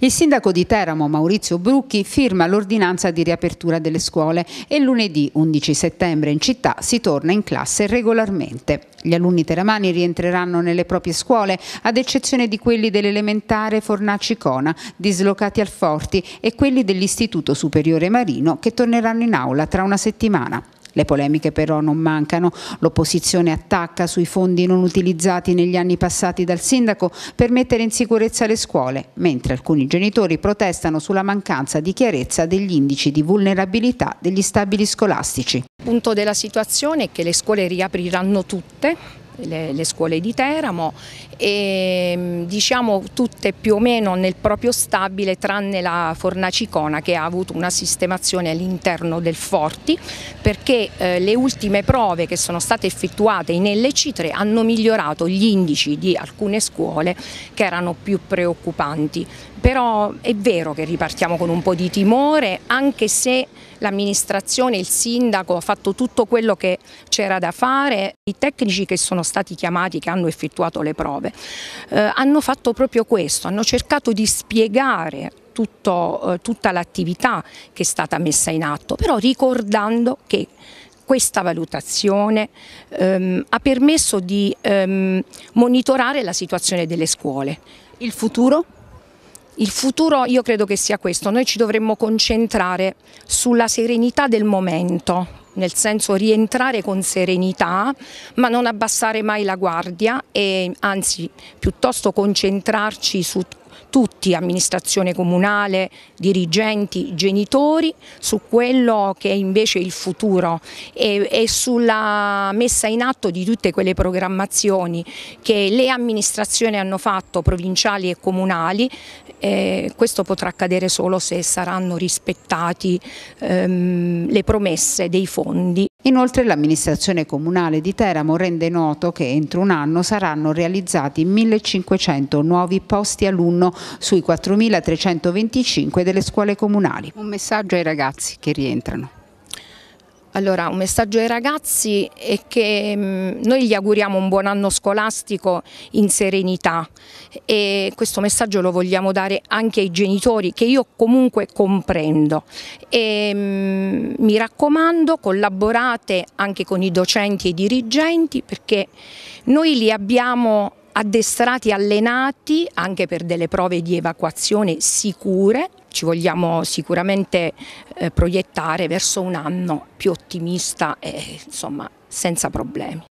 Il sindaco di Teramo Maurizio Brucchi firma l'ordinanza di riapertura delle scuole e lunedì 11 settembre in città si torna in classe regolarmente. Gli alunni teramani rientreranno nelle proprie scuole, ad eccezione di quelli dell'elementare Fornaci Cona, dislocati al Forti, e quelli dell'Istituto Superiore Marino che torneranno in aula tra una settimana. Le polemiche però non mancano. L'opposizione attacca sui fondi non utilizzati negli anni passati dal sindaco per mettere in sicurezza le scuole, mentre alcuni genitori protestano sulla mancanza di chiarezza degli indici di vulnerabilità degli stabili scolastici. Il punto della situazione è che le scuole riapriranno tutte le, le scuole di Teramo e mm, diciamo tutte più o meno nel proprio stabile tranne la Fornacicona che ha avuto una sistemazione all'interno del Forti perché eh, le ultime prove che sono state effettuate in LC3 hanno migliorato gli indici di alcune scuole che erano più preoccupanti. Però è vero che ripartiamo con un po' di timore anche se l'amministrazione, il sindaco ha fatto tutto quello che c'era da fare, i tecnici che sono stati chiamati, che hanno effettuato le prove, eh, hanno fatto proprio questo, hanno cercato di spiegare tutto, eh, tutta l'attività che è stata messa in atto, però ricordando che questa valutazione ehm, ha permesso di ehm, monitorare la situazione delle scuole. Il futuro? Il futuro io credo che sia questo, noi ci dovremmo concentrare sulla serenità del momento, nel senso rientrare con serenità ma non abbassare mai la guardia e anzi piuttosto concentrarci su tutti, amministrazione comunale, dirigenti, genitori, su quello che è invece il futuro e, e sulla messa in atto di tutte quelle programmazioni che le amministrazioni hanno fatto, provinciali e comunali, eh, questo potrà accadere solo se saranno rispettate ehm, le promesse dei fondi Inoltre l'amministrazione comunale di Teramo rende noto che entro un anno saranno realizzati 1.500 nuovi posti alunno sui 4.325 delle scuole comunali. Un messaggio ai ragazzi che rientrano. Allora, un messaggio ai ragazzi è che mm, noi gli auguriamo un buon anno scolastico in serenità e questo messaggio lo vogliamo dare anche ai genitori che io comunque comprendo. E, mm, mi raccomando, collaborate anche con i docenti e i dirigenti perché noi li abbiamo addestrati, allenati anche per delle prove di evacuazione sicure. Ci vogliamo sicuramente eh, proiettare verso un anno più ottimista e insomma senza problemi.